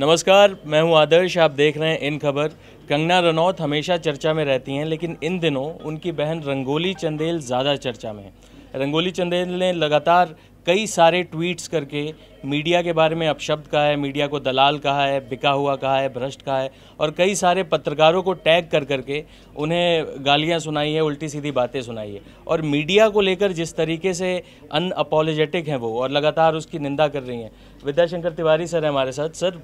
नमस्कार मैं हूं आदर्श आप देख रहे हैं इन खबर कंगना रनौत हमेशा चर्चा में रहती हैं लेकिन इन दिनों उनकी बहन रंगोली चंदेल ज़्यादा चर्चा में है रंगोली चंदेल ने लगातार कई सारे ट्वीट्स करके मीडिया के बारे में अपशब्द कहा है मीडिया को दलाल कहा है बिका हुआ कहा है भ्रष्ट कहा है और कई सारे पत्रकारों को टैग कर करके उन्हें गालियां सुनाई है उल्टी सीधी बातें सुनाई है और मीडिया को लेकर जिस तरीके से अन अपोलोजेटिक हैं वो और लगातार उसकी निंदा कर रही हैं विद्याशंकर तिवारी सर हमारे साथ सर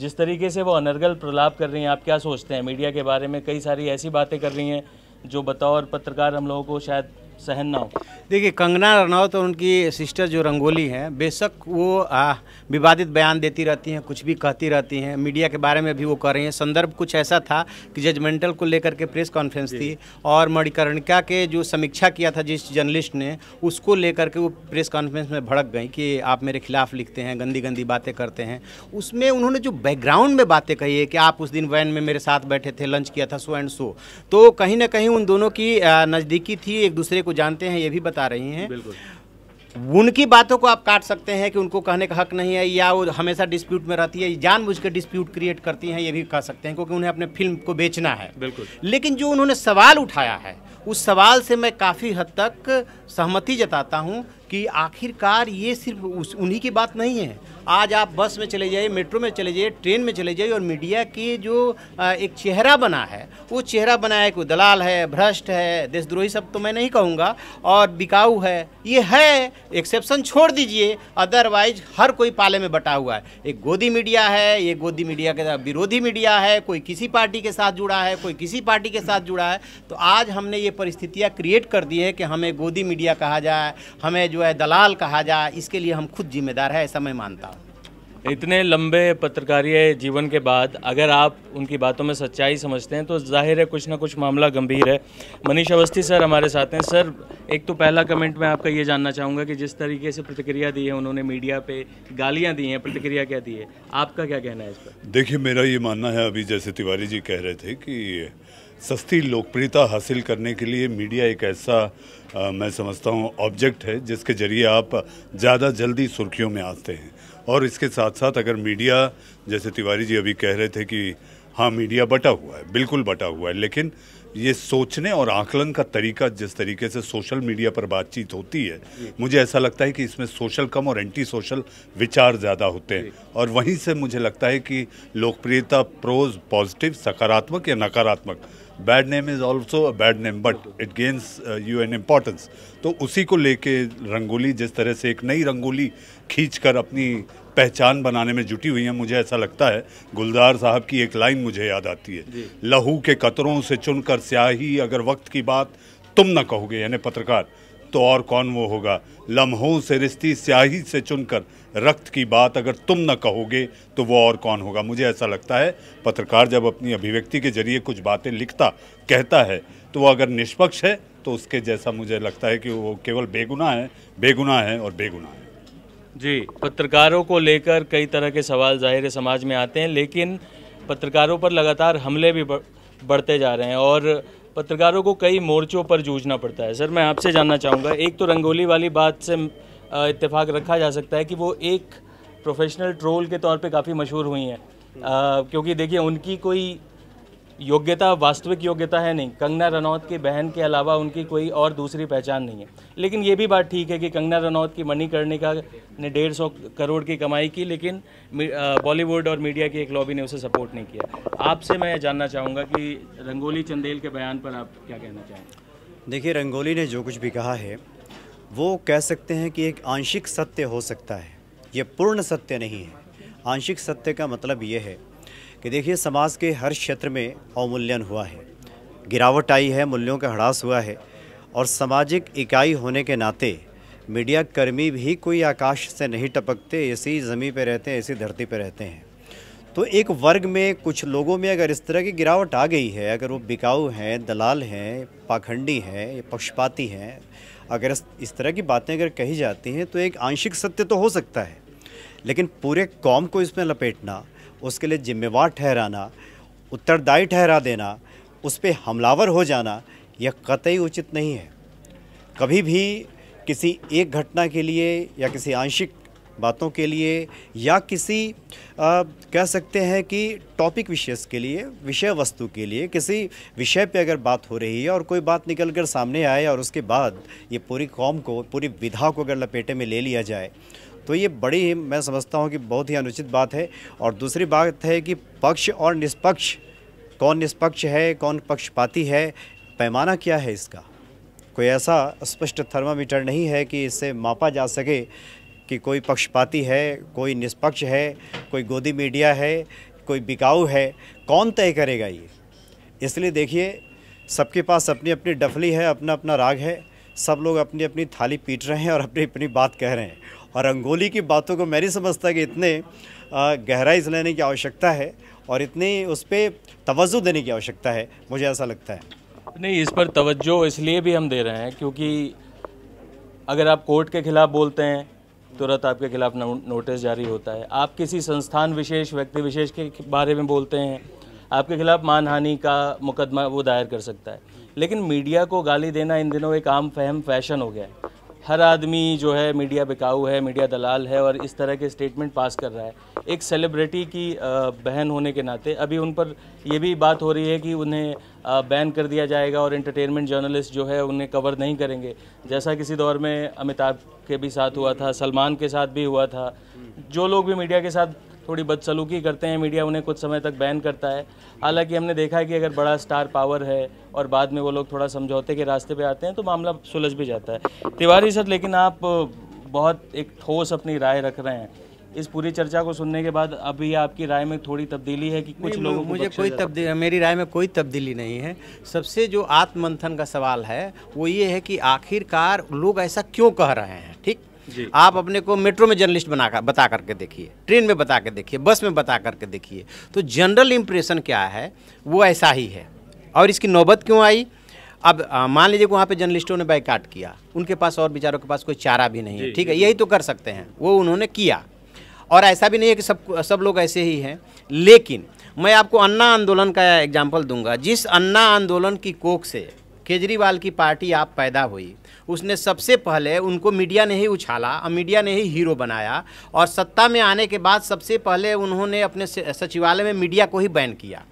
जिस तरीके से वो अनर्गल प्रलाप कर रही हैं आप क्या सोचते हैं मीडिया के बारे में कई सारी ऐसी बातें कर रही हैं जो बतौर पत्रकार हम लोगों को शायद सहन ना हो देखिए कंगना रनौत और उनकी सिस्टर जो रंगोली हैं बेशक वो आ, विवादित बयान देती रहती हैं कुछ भी कहती रहती हैं मीडिया के बारे में भी वो कर रही हैं संदर्भ कुछ ऐसा था कि जजमेंटल को लेकर के प्रेस कॉन्फ्रेंस थी और मणिकर्णिका के जो समीक्षा किया था जिस जर्नलिस्ट ने उसको लेकर के वो प्रेस कॉन्फ्रेंस में भड़क गई कि आप मेरे खिलाफ लिखते हैं गंदी गंदी बातें करते हैं उसमें उन्होंने जो बैकग्राउंड में बातें कही है कि आप उस दिन वैन में मेरे साथ बैठे थे लंच किया था सो एंड सो तो कहीं ना कहीं उन दोनों की नज़दीकी थी एक दूसरे को को जानते हैं ये भी बता रही हैं उनकी बातों को आप काट सकते हैं कि उनको कहने का हक नहीं है या वो हमेशा डिस्प्यूट में रहती है जान बुझ के डिस्प्यूट क्रिएट करती हैं ये भी कह सकते हैं क्योंकि उन्हें अपने फिल्म को बेचना है बिल्कुल लेकिन जो उन्होंने सवाल उठाया है उस सवाल से मैं काफ़ी हद तक सहमति जताता हूँ कि आखिरकार ये सिर्फ उस उन्हीं की बात नहीं है आज आप बस में चले जाइए मेट्रो में चले जाइए ट्रेन में चले जाइए और मीडिया के जो एक चेहरा बना है वो चेहरा बना है कोई दलाल है भ्रष्ट है देशद्रोही सब तो मैं नहीं कहूँगा और बिकाऊ है ये है एक्सेप्शन छोड़ दीजिए अदरवाइज हर कोई पाले में बटा हुआ है एक गोदी मीडिया है एक गोदी मीडिया के विरोधी मीडिया है कोई किसी पार्टी के साथ जुड़ा है कोई किसी पार्टी के साथ जुड़ा है तो आज हमने ये परिस्थितियाँ क्रिएट कर दी है कि हमें गोदी मीडिया कहा जाए हमें जो जो है दलाल कहा जाए इसके लिए हम खुद जिम्मेदार है ऐसा मैं मानता हूँ इतने लंबे पत्रकारी जीवन के बाद अगर आप उनकी बातों में सच्चाई समझते हैं तो जाहिर है कुछ ना कुछ मामला गंभीर है मनीष अवस्थी सर हमारे साथ हैं सर एक तो पहला कमेंट मैं आपका ये जानना चाहूँगा कि जिस तरीके से प्रतिक्रिया दी है उन्होंने मीडिया पे गालियाँ दी हैं प्रतिक्रिया क्या दी है आपका क्या कहना है इस पर देखिए मेरा ये मानना है अभी जैसे तिवारी जी कह रहे थे कि सस्ती लोकप्रियता हासिल करने के लिए मीडिया एक ऐसा आ, मैं समझता हूँ ऑब्जेक्ट है जिसके ज़रिए आप ज़्यादा जल्दी सुर्खियों में आते हैं और इसके साथ साथ अगर मीडिया जैसे तिवारी जी अभी कह रहे थे कि हाँ मीडिया बटा हुआ है बिल्कुल बटा हुआ है लेकिन ये सोचने और आकलन का तरीका जिस तरीके से सोशल मीडिया पर बातचीत होती है मुझे ऐसा लगता है कि इसमें सोशल कम और एंटी सोशल विचार ज़्यादा होते हैं और वहीं से मुझे लगता है कि लोकप्रियता प्रोज पॉजिटिव सकारात्मक या नकारात्मक bad name is also a bad name but it gains you an importance तो उसी को लेके रंगोली जिस तरह से एक नई रंगोली खींच कर अपनी पहचान बनाने में जुटी हुई है मुझे ऐसा लगता है गुलजार साहब की एक लाइन मुझे याद आती है लहू के कतरों से चुनकर स्याही अगर वक्त की बात तुम ना कहोगे यानी पत्रकार तो और कौन वो होगा लम्हों से रिश्ती स्याही से चुनकर रक्त की बात अगर तुम न कहोगे तो वो और कौन होगा मुझे ऐसा लगता है पत्रकार जब अपनी अभिव्यक्ति के जरिए कुछ बातें लिखता कहता है तो वो अगर निष्पक्ष है तो उसके जैसा मुझे लगता है कि वो केवल बेगुनाह है बेगुनाह है और बेगुनाह है जी पत्रकारों को लेकर कई तरह के सवाल जाहिर समाज में आते हैं लेकिन पत्रकारों पर लगातार हमले भी बढ़ते जा रहे हैं और पत्रकारों को कई मोर्चों पर जूझना पड़ता है सर मैं आपसे जानना चाहूँगा एक तो रंगोली वाली बात से इतफाक़ रखा जा सकता है कि वो एक प्रोफेशनल ट्रोल के तौर पे काफ़ी मशहूर हुई हैं क्योंकि देखिए उनकी कोई योग्यता वास्तविक योग्यता है नहीं कंगना रनौत की बहन के अलावा उनकी कोई और दूसरी पहचान नहीं है लेकिन ये भी बात ठीक है कि कंगना रनौत की मनी करने का ने डेढ़ सौ करोड़ की कमाई की लेकिन बॉलीवुड और मीडिया की एक लॉबी ने उसे सपोर्ट नहीं किया आपसे मैं जानना चाहूँगा कि रंगोली चंदेल के बयान पर आप क्या कहना चाहेंगे देखिए रंगोली ने जो कुछ भी कहा है वो कह सकते हैं कि एक आंशिक सत्य हो सकता है ये पूर्ण सत्य नहीं है आंशिक सत्य का मतलब ये है कि देखिए समाज के हर क्षेत्र में अवमूल्यन हुआ है गिरावट आई है मूल्यों का ह्रास हुआ है और सामाजिक इकाई होने के नाते मीडिया कर्मी भी कोई आकाश से नहीं टपकते इसी ज़मीन पर रहते हैं इसी धरती पर रहते हैं तो एक वर्ग में कुछ लोगों में अगर इस तरह की गिरावट आ गई है अगर वो बिकाऊ हैं दलाल हैं पाखंडी हैं पक्षपाती हैं अगर इस तरह की बातें अगर कही जाती हैं तो एक आंशिक सत्य तो हो सकता है लेकिन पूरे कौम को इसमें लपेटना उसके लिए जिम्मेवार ठहराना उत्तरदायी ठहरा देना उस पर हमलावर हो जाना यह कतई उचित नहीं है कभी भी किसी एक घटना के लिए या किसी आंशिक बातों के लिए या किसी आ, कह सकते हैं कि टॉपिक विशेष के लिए विषय वस्तु के लिए किसी विषय पे अगर बात हो रही है और कोई बात निकल कर सामने आए और उसके बाद ये पूरी कौम को पूरी विधा को अगर लपेटे में ले लिया जाए तो ये बड़ी ही मैं समझता हूँ कि बहुत ही अनुचित बात है और दूसरी बात है कि पक्ष और निष्पक्ष कौन निष्पक्ष है कौन पक्षपाती है पैमाना क्या है इसका कोई ऐसा स्पष्ट थर्मामीटर नहीं है कि इससे मापा जा सके कि कोई पक्षपाती है कोई निष्पक्ष है कोई गोदी मीडिया है कोई बिकाऊ है कौन तय करेगा ये इसलिए देखिए सबके पास अपनी अपनी डफली है अपना अपना राग है सब लोग अपनी अपनी थाली पीट रहे हैं और अपनी अपनी बात कह रहे हैं और रंगोली की बातों को मैं नहीं समझता कि इतने गहराई से लेने की आवश्यकता है और इतनी उस पर तवज्जो देने की आवश्यकता है मुझे ऐसा लगता है नहीं इस पर तवज्जो इसलिए भी हम दे रहे हैं क्योंकि अगर आप कोर्ट के ख़िलाफ़ बोलते हैं तुरंत आपके खिलाफ नोटिस जारी होता है आप किसी संस्थान विशेष व्यक्ति विशेष के बारे में बोलते हैं आपके खिलाफ मानहानि का मुकदमा वो दायर कर सकता है लेकिन मीडिया को गाली देना इन दिनों एक आम फहम फैशन हो गया है हर आदमी जो है मीडिया बिकाऊ है मीडिया दलाल है और इस तरह के स्टेटमेंट पास कर रहा है एक सेलिब्रिटी की बहन होने के नाते अभी उन पर यह भी बात हो रही है कि उन्हें बैन कर दिया जाएगा और एंटरटेनमेंट जर्नलिस्ट जो है उन्हें कवर नहीं करेंगे जैसा किसी दौर में अमिताभ के भी साथ हुआ था सलमान के साथ भी हुआ था जो लोग भी मीडिया के साथ थोड़ी बदसलूकी करते हैं मीडिया उन्हें कुछ समय तक बैन करता है हालांकि हमने देखा है कि अगर बड़ा स्टार पावर है और बाद में वो लोग थोड़ा समझौते के रास्ते पे आते हैं तो मामला सुलझ भी जाता है तिवारी सर लेकिन आप बहुत एक ठोस अपनी राय रख रहे हैं इस पूरी चर्चा को सुनने के बाद अभी आपकी राय में थोड़ी तब्दीली है कि कुछ लोगों मुझे कोई तब्दीली मेरी राय में कोई तब्दीली नहीं है सबसे जो आत्ममंथन का सवाल है वो ये है कि आखिरकार लोग ऐसा क्यों कह रहे हैं ठीक आप अपने को मेट्रो में जर्नलिस्ट बना कर बता करके देखिए ट्रेन में बता कर देखिए बस में बता करके देखिए तो जनरल इम्प्रेशन क्या है वो ऐसा ही है और इसकी नौबत क्यों आई अब मान लीजिए कि वहाँ पे जर्नलिस्टों ने बाइकाट किया उनके पास और बेचारों के पास कोई चारा भी नहीं है ठीक है यही तो कर सकते हैं वो उन्होंने किया और ऐसा भी नहीं है कि सब सब लोग ऐसे ही हैं लेकिन मैं आपको अन्ना आंदोलन का एग्जाम्पल दूंगा जिस अन्ना आंदोलन की कोख से केजरीवाल की पार्टी आप पैदा हुई उसने सबसे पहले उनको मीडिया ने ही उछाला और मीडिया ने ही हीरो बनाया और सत्ता में आने के बाद सबसे पहले उन्होंने अपने सचिवालय में मीडिया को ही बैन किया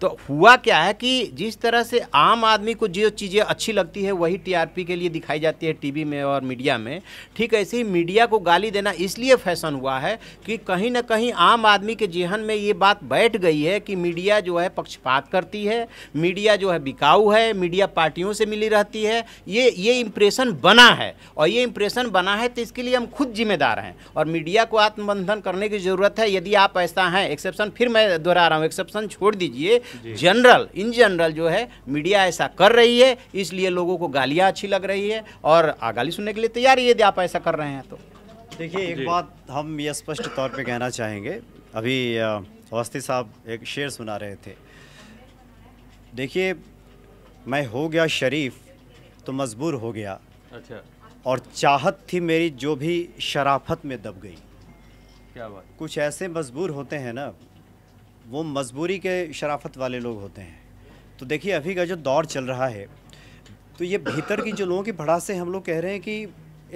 तो हुआ क्या है कि जिस तरह से आम आदमी को जो चीज़ें अच्छी लगती है वही टीआरपी के लिए दिखाई जाती है टीवी में और मीडिया में ठीक ऐसे ही मीडिया को गाली देना इसलिए फैशन हुआ है कि कहीं ना कहीं आम आदमी के जेहन में ये बात बैठ गई है कि मीडिया जो है पक्षपात करती है मीडिया जो है बिकाऊ है मीडिया पार्टियों से मिली रहती है ये ये इम्प्रेशन इम्प्रेशन बना है और ये इम्प्रेशन बना है तो इसके लिए हम खुद जिम्मेदार हैं और मीडिया को आत्मबंधन करने की ज़रूरत है यदि आप ऐसा हैं एक्सेप्शन फिर मैं दोहरा रहा हूँ एक्सेप्शन छोड़ दीजिए जनरल इन जनरल जो है मीडिया ऐसा कर रही है इसलिए लोगों को गालियाँ अच्छी लग रही है और गाली सुनने के लिए तैयार ही यदि आप ऐसा कर रहे हैं तो देखिए एक बात हम ये स्पष्ट तौर पर कहना चाहेंगे अभी अवस्थी साहब एक शेर सुना रहे थे देखिए मैं हो गया शरीफ तो मजबूर हो गया अच्छा और चाहत थी मेरी जो भी शराफत में दब गई क्या बात कुछ ऐसे मजबूर होते हैं ना वो मजबूरी के शराफत वाले लोग होते हैं तो देखिए अभी का जो दौर चल रहा है तो ये भीतर की जो लोगों की भड़ा से हम लोग कह रहे हैं कि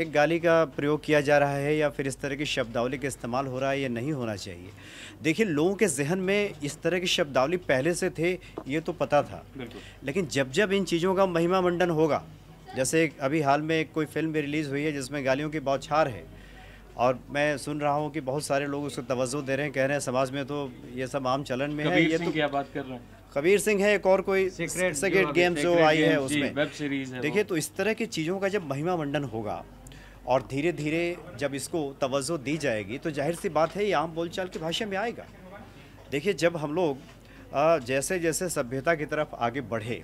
एक गाली का प्रयोग किया जा रहा है या फिर इस तरह की शब्दावली का इस्तेमाल हो रहा है या नहीं होना चाहिए देखिए लोगों के जहन में इस तरह की शब्दावली पहले से थे ये तो पता था लेकिन जब जब इन चीज़ों का महिमा मंडन होगा जैसे अभी हाल में कोई फिल्म भी रिलीज़ हुई है जिसमें गालियों की बौछार है और मैं सुन रहा हूँ कि बहुत सारे लोग उसको तवज्जो दे रहे हैं कह रहे हैं समाज में तो ये सब आम चलन में है ये तो क्या बात कर रहे हैं कबीर सिंह है एक और कोई सेक्रेट गेम जो आई है उसमें वेब सीरीज है देखिए तो इस तरह की चीज़ों का जब महिमा मंडन होगा और धीरे धीरे जब इसको तवज्जो दी जाएगी तो जाहिर सी बात है ये आम बोलचाल की भाषा में आएगा देखिए जब हम लोग जैसे जैसे सभ्यता की तरफ आगे बढ़े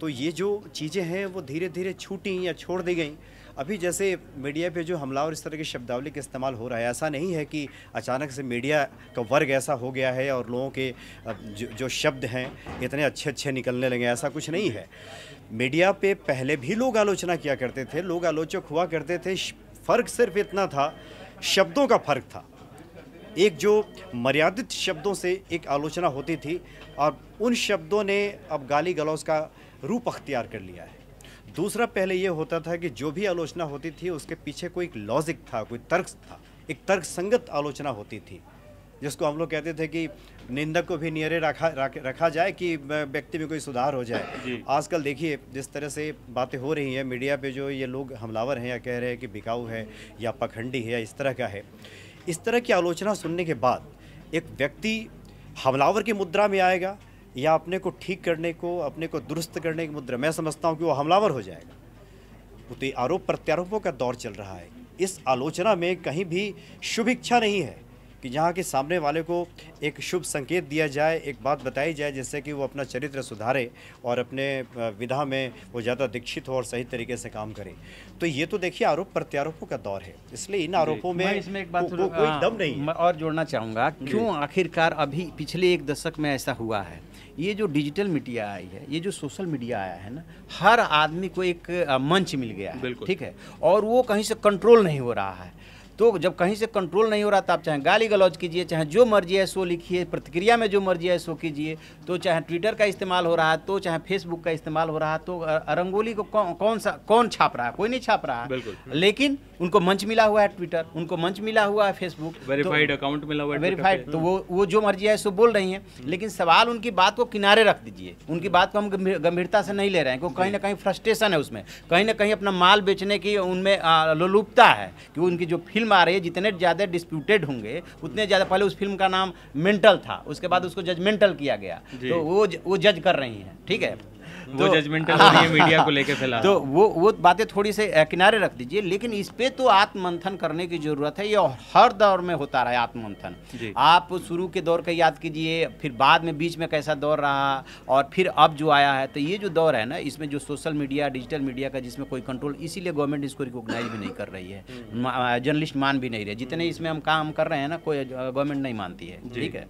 तो ये जो चीज़ें हैं वो धीरे धीरे छूटी या छोड़ दी गई अभी जैसे मीडिया पे जो हमला और इस तरह की शब्दावली का इस्तेमाल हो रहा है ऐसा नहीं है कि अचानक से मीडिया का वर्ग ऐसा हो गया है और लोगों के जो, जो शब्द हैं इतने अच्छे अच्छे निकलने लगे ऐसा कुछ नहीं है मीडिया पे पहले भी लोग आलोचना किया करते थे लोग आलोचक हुआ करते थे फ़र्क सिर्फ इतना था शब्दों का फ़र्क था एक जो मर्यादित शब्दों से एक आलोचना होती थी और उन शब्दों ने अब गाली गलौज का रूप अख्तियार कर लिया है दूसरा पहले ये होता था कि जो भी आलोचना होती थी उसके पीछे कोई लॉजिक था कोई तर्क था एक तर्क संगत आलोचना होती थी जिसको हम लोग कहते थे कि निंदक को भी नियरे रखा रखा जाए कि व्यक्ति में कोई सुधार हो जाए आजकल देखिए जिस तरह से बातें हो रही हैं मीडिया पे जो ये लोग हमलावर हैं या कह रहे हैं कि बिकाऊ है या पखंडी है या इस तरह का है इस तरह की आलोचना सुनने के बाद एक व्यक्ति हमलावर की मुद्रा में आएगा या अपने को ठीक करने को अपने को दुरुस्त करने की मुद्रा मैं समझता हूँ कि वो हमलावर हो जाएगा तो आरोप प्रत्यारोपों का दौर चल रहा है इस आलोचना में कहीं भी शुभ इच्छा नहीं है कि जहाँ के सामने वाले को एक शुभ संकेत दिया जाए एक बात बताई जाए जिससे कि वो अपना चरित्र सुधारे और अपने विधा में वो ज़्यादा दीक्षित हो और सही तरीके से काम करे तो ये तो देखिए आरोप प्रत्यारोपों का दौर है इसलिए इन आरोपों में इसमें एक बात को, को, कोई हाँ, दम नहीं मैं और जोड़ना चाहूँगा क्यों आखिरकार अभी पिछले एक दशक में ऐसा हुआ है ये जो डिजिटल मीडिया आई है ये जो सोशल मीडिया आया है ना हर आदमी को एक मंच मिल गया है ठीक है और वो कहीं से कंट्रोल नहीं हो रहा है तो जब कहीं से कंट्रोल नहीं हो रहा था तो आप चाहे गाली गलौज कीजिए चाहे जो मर्जी है सो लिखिए प्रतिक्रिया में जो मर्जी है सो कीजिए तो चाहे ट्विटर का इस्तेमाल हो रहा है तो चाहे फेसबुक का इस्तेमाल हो रहा है तो रंगोली को कौ, कौन सा कौन छाप रहा है कोई नहीं छाप रहा है लेकिन उनको मंच मिला हुआ है ट्विटर उनको मंच मिला हुआ है फेसबुक वेरीफाइड अकाउंट मिला हुआ है वेरीफाइड तो वो वो जो मर्जी है सो बोल रही है हम्म। लेकिन सवाल उनकी बात को किनारे रख दीजिए उनकी बात को हम गंभीरता से नहीं ले रहे हैं क्योंकि कहीं ना कहीं फ्रस्ट्रेशन है उसमें कहीं ना कहीं अपना माल बेचने की उनमें लोलुपता है कि उनकी जो फिल्म फिल्म आ रही है जितने ज़्यादा डिस्प्यूटेड होंगे उतने ज़्यादा पहले उस फिल्म का नाम मेंटल था उसके बाद उसको जजमेंटल किया गया तो वो वो जज कर रही हैं ठीक है वो जजमेंट हो रही है मीडिया को लेकर फैला तो वो वो बातें थोड़ी से किनारे रख दीजिए लेकिन इस पे तो आत्ममंथन करने की जरूरत है ये हर दौर में होता रहा है आत्ममंथन आप शुरू के दौर का याद कीजिए फिर बाद में बीच में कैसा दौर रहा और फिर अब जो आया है तो ये जो दौर है ना इसमें जो सोशल मीडिया डिजिटल मीडिया का जिसमें कोई कंट्रोल इसीलिए गवर्नमेंट इसको रिकोगनाइज भी नहीं कर रही है जर्नलिस्ट हम्म। मान भी नहीं रहे जितने इसमें हम काम कर रहे हैं ना कोई गवर्नमेंट नहीं मानती है ठीक है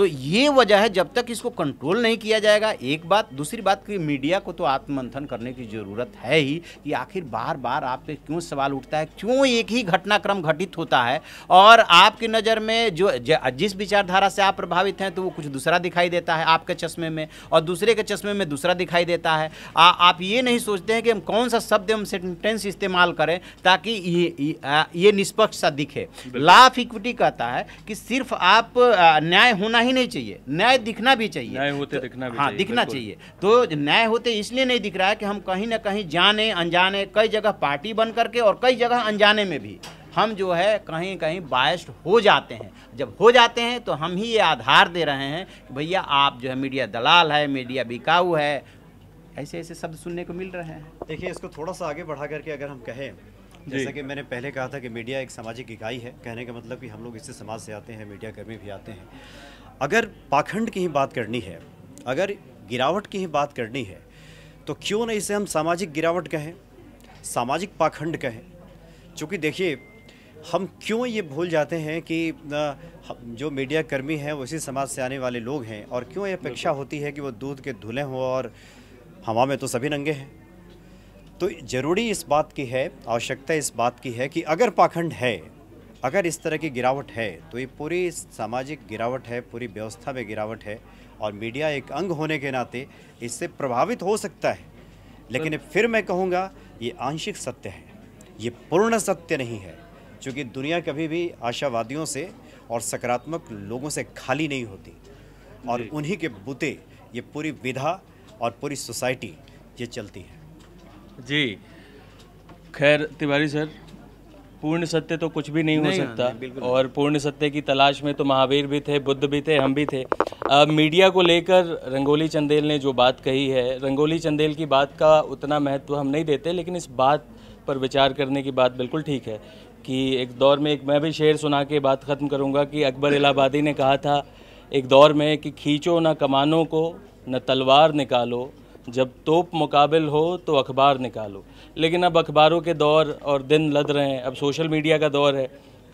तो ये वजह है जब तक इसको कंट्रोल नहीं किया जाएगा एक बात दूसरी बात कि मीडिया को तो आत्ममंथन करने की ज़रूरत है ही कि आखिर बार बार आप पे क्यों सवाल उठता है क्यों एक ही घटनाक्रम घटित होता है और आपकी नज़र में जो जिस विचारधारा से आप प्रभावित हैं तो वो कुछ दूसरा दिखाई देता है आपके चश्मे में और दूसरे के चश्मे में दूसरा दिखाई देता है आ, आप ये नहीं सोचते हैं कि हम कौन सा शब्द हम सेंटेंस इस्तेमाल करें ताकि ये ये निष्पक्ष सा दिखे लाफ इक्विटी कहता है कि सिर्फ आप न्याय होना ही ही नहीं चाहिए न्याय दिखना भी चाहिए न्याय होते तो, दिखना भी हाँ चाहिए, दिखना चाहिए तो न्याय होते इसलिए नहीं दिख रहा है कि हम कहीं ना कहीं जाने अनजाने कई जगह पार्टी बन करके और कई जगह अनजाने में भी हम जो है कहीं कहीं बायस्ड हो जाते हैं जब हो जाते हैं तो हम ही ये आधार दे रहे हैं कि भैया आप जो है मीडिया दलाल है मीडिया बिकाऊ है ऐसे ऐसे शब्द सुनने को मिल रहे हैं देखिए इसको थोड़ा सा आगे बढ़ा करके अगर हम कहें जैसा कि मैंने पहले कहा था कि मीडिया एक सामाजिक इकाई है कहने का मतलब कि हम लोग इससे समाज से आते हैं मीडिया कर्मी भी आते हैं अगर पाखंड की ही बात करनी है अगर गिरावट की ही बात करनी है तो क्यों ना इसे हम सामाजिक गिरावट कहें सामाजिक पाखंड कहें चूँकि देखिए हम क्यों ये भूल जाते हैं कि जो मीडिया कर्मी हैं वो इसी समाज से आने वाले लोग हैं और क्यों ये अपेक्षा होती है कि वो दूध के धुले हों और हवा में तो सभी नंगे हैं तो ज़रूरी इस बात की है आवश्यकता इस बात की है कि अगर पाखंड है अगर इस तरह की गिरावट है तो ये पूरी सामाजिक गिरावट है पूरी व्यवस्था में गिरावट है और मीडिया एक अंग होने के नाते इससे प्रभावित हो सकता है लेकिन फिर मैं कहूँगा ये आंशिक सत्य है ये पूर्ण सत्य नहीं है क्योंकि दुनिया कभी भी आशावादियों से और सकारात्मक लोगों से खाली नहीं होती और उन्हीं के बुते ये पूरी विधा और पूरी सोसाइटी ये चलती है जी खैर तिवारी सर पूर्ण सत्य तो कुछ भी नहीं, नहीं हो हाँ, सकता और पूर्ण सत्य की तलाश में तो महावीर भी थे बुद्ध भी थे हम भी थे आ, मीडिया को लेकर रंगोली चंदेल ने जो बात कही है रंगोली चंदेल की बात का उतना महत्व हम नहीं देते लेकिन इस बात पर विचार करने की बात बिल्कुल ठीक है कि एक दौर में एक मैं भी शेर सुना के बात ख़त्म करूँगा कि अकबर इलाहाबादी ने कहा था एक दौर में कि खींचो ना कमानों को न तलवार निकालो जब तोप मुकाबिल हो तो अखबार निकालो लेकिन अब अखबारों के दौर और दिन लद रहे हैं अब सोशल मीडिया का दौर है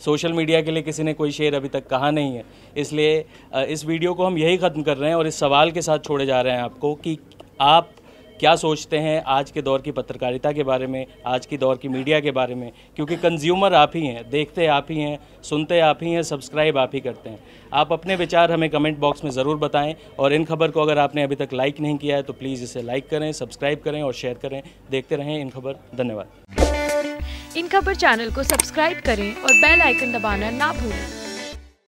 सोशल मीडिया के लिए किसी ने कोई शेर अभी तक कहा नहीं है इसलिए इस वीडियो को हम यही ख़त्म कर रहे हैं और इस सवाल के साथ छोड़े जा रहे हैं आपको कि आप क्या सोचते हैं आज के दौर की पत्रकारिता के बारे में आज की दौर की मीडिया के बारे में क्योंकि कंज्यूमर आप ही हैं देखते आप ही हैं सुनते आप ही हैं सब्सक्राइब आप ही करते हैं आप अपने विचार हमें कमेंट बॉक्स में ज़रूर बताएं और इन खबर को अगर आपने अभी तक लाइक नहीं किया है तो प्लीज़ इसे लाइक करें सब्सक्राइब करें और शेयर करें देखते रहें इन खबर धन्यवाद इन खबर चैनल को सब्सक्राइब करें और बेल आइकन दबाना ना भूलें